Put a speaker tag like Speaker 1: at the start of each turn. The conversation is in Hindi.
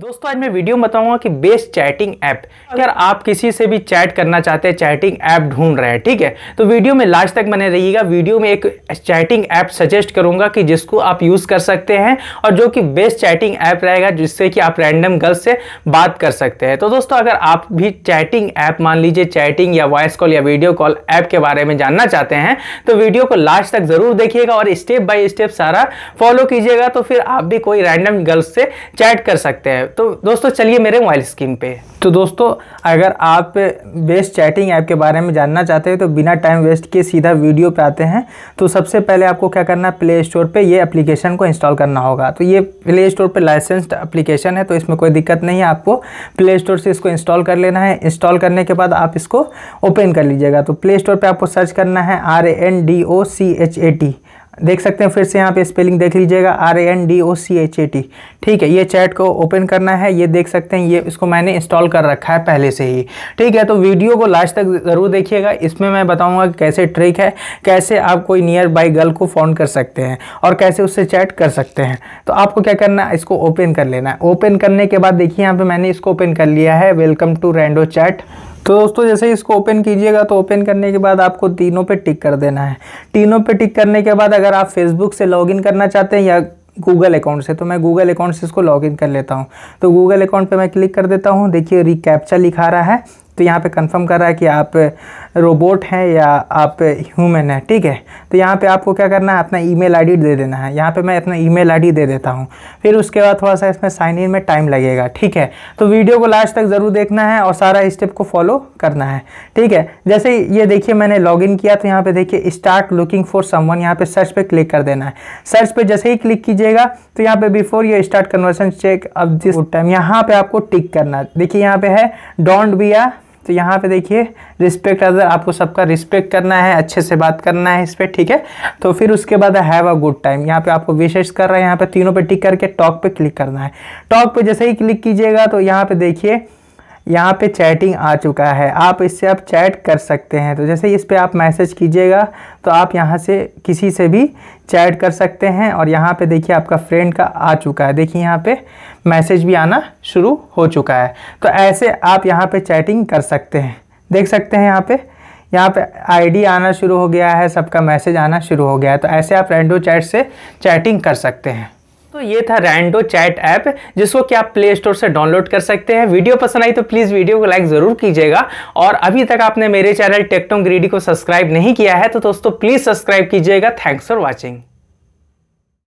Speaker 1: दोस्तों आज मैं वीडियो बताऊंगा कि बेस्ट चैटिंग ऐप अगर आप किसी से भी चैट करना चाहते हैं चैटिंग ऐप ढूंढ रहे हैं ठीक है तो वीडियो में लास्ट तक बने रहिएगा वीडियो में एक चैटिंग ऐप सजेस्ट करूंगा कि जिसको आप यूज़ कर सकते हैं और जो कि बेस्ट चैटिंग ऐप रहेगा जिससे कि आप रैंडम गर्ल्स से बात कर सकते हैं तो दोस्तों अगर आप भी चैटिंग ऐप मान लीजिए चैटिंग या वॉइस कॉल या वीडियो कॉल ऐप के बारे में जानना चाहते हैं तो वीडियो को लास्ट तक ज़रूर देखिएगा और स्टेप बाई स्टेप सारा फॉलो कीजिएगा तो फिर आप भी कोई रैंडम गर्ल्स से चैट कर सकते हैं तो दोस्तों चलिए मेरे मोबाइल स्क्रीन पे तो दोस्तों अगर आप बेस्ट चैटिंग ऐप के बारे में जानना चाहते हैं तो बिना टाइम वेस्ट किए सीधा वीडियो पे आते हैं तो सबसे पहले आपको क्या करना है प्ले स्टोर पे ये एप्लीकेशन को इंस्टॉल करना होगा तो ये प्ले स्टोर पे लाइसेंस्ड एप्लीकेशन है तो इसमें कोई दिक्कत नहीं है आपको प्ले स्टोर से इसको इंस्टॉल कर लेना है इंस्टॉल करने के बाद आप इसको ओपन कर लीजिएगा तो प्ले स्टोर पर आपको सर्च करना है R N D O C H A T देख सकते हैं फिर से यहाँ पे स्पेलिंग देख लीजिएगा R A N D O C H A T ठीक है ये चैट को ओपन करना है ये देख सकते हैं ये इसको मैंने इंस्टॉल कर रखा है पहले से ही ठीक है तो वीडियो को लास्ट तक ज़रूर देखिएगा इसमें मैं बताऊँगा कि कैसे ट्रिक है कैसे आप कोई नियर बाई गर्ल को फ़ोन कर सकते हैं और कैसे उससे चैट कर सकते हैं तो आपको क्या करना है इसको ओपन कर लेना है ओपन करने के बाद देखिए यहाँ पर मैंने इसको ओपन कर लिया है वेलकम टू रेंडो चैट तो दोस्तों जैसे ही इसको ओपन कीजिएगा तो ओपन करने के बाद आपको तीनों पे टिक कर देना है तीनों पे टिक करने के बाद अगर अगर आप फेसबुक से लॉगिन करना चाहते हैं या गूगल अकाउंट से तो मैं गूगल अकाउंट से इसको लॉगिन कर लेता हूँ तो गूगल अकाउंट पे मैं क्लिक कर देता हूँ देखिए रिकैप्चा लिखा रहा है तो यहाँ पे कंफर्म कर रहा है कि आप रोबोट हैं या आप ह्यूमन हैं ठीक है तो यहाँ पे आपको क्या करना है अपना ईमेल आईडी दे देना है यहाँ पे मैं अपना ईमेल आईडी दे देता हूँ फिर उसके बाद थोड़ा सा इसमें साइन इन में टाइम लगेगा ठीक है तो वीडियो को लास्ट तक ज़रूर देखना है और सारा स्टेप को फॉलो करना है ठीक है जैसे ये देखिए मैंने लॉग किया तो यहाँ पर देखिए स्टार्ट लुकिंग फॉर समवन यहाँ पर सर्च पर क्लिक कर देना है सर्च पर जैसे ही क्लिक कीजिएगा तो यहाँ पर बिफोर ये स्टार्ट कन्वर्सन चेक अब दिस टाइम यहाँ पर आपको टिक करना देखिए यहाँ पे है डोंट बी आ तो यहाँ पे देखिए रिस्पेक्ट अदर आपको सबका रिस्पेक्ट करना है अच्छे से बात करना है इस पर ठीक है तो फिर उसके बाद हैव अ गुड टाइम यहाँ पे आपको विशेष कर रहा है यहाँ पे तीनों पे टिक करके टॉक पे क्लिक करना है टॉक पे जैसे ही क्लिक कीजिएगा तो यहाँ पे देखिए यहाँ पे चैटिंग आ चुका है आप इससे आप चैट कर सकते हैं तो जैसे इस पर आप मैसेज कीजिएगा तो आप यहाँ से किसी से भी चैट कर सकते हैं और यहाँ पे देखिए आपका फ्रेंड का आ चुका है देखिए यहाँ पे मैसेज भी आना शुरू हो चुका है तो ऐसे आप यहाँ पे चैटिंग कर सकते हैं देख सकते हैं यहाँ पे यहाँ पे आईडी आना शुरू हो गया है सबका मैसेज आना शुरू हो गया है तो ऐसे आप रेंडो चैट से चैटिंग कर सकते हैं तो ये था रैंडो चैट ऐप जिसको कि आप प्ले स्टोर से डाउनलोड कर सकते हैं वीडियो पसंद आई तो प्लीज़ वीडियो को लाइक ज़रूर कीजिएगा और अभी तक आपने मेरे चैनल टेक्टोम ग्रीडी को सब्सक्राइब नहीं किया है तो दोस्तों प्लीज़ सब्सक्राइब कीजिएगा थैंक्स फॉर वॉचिंग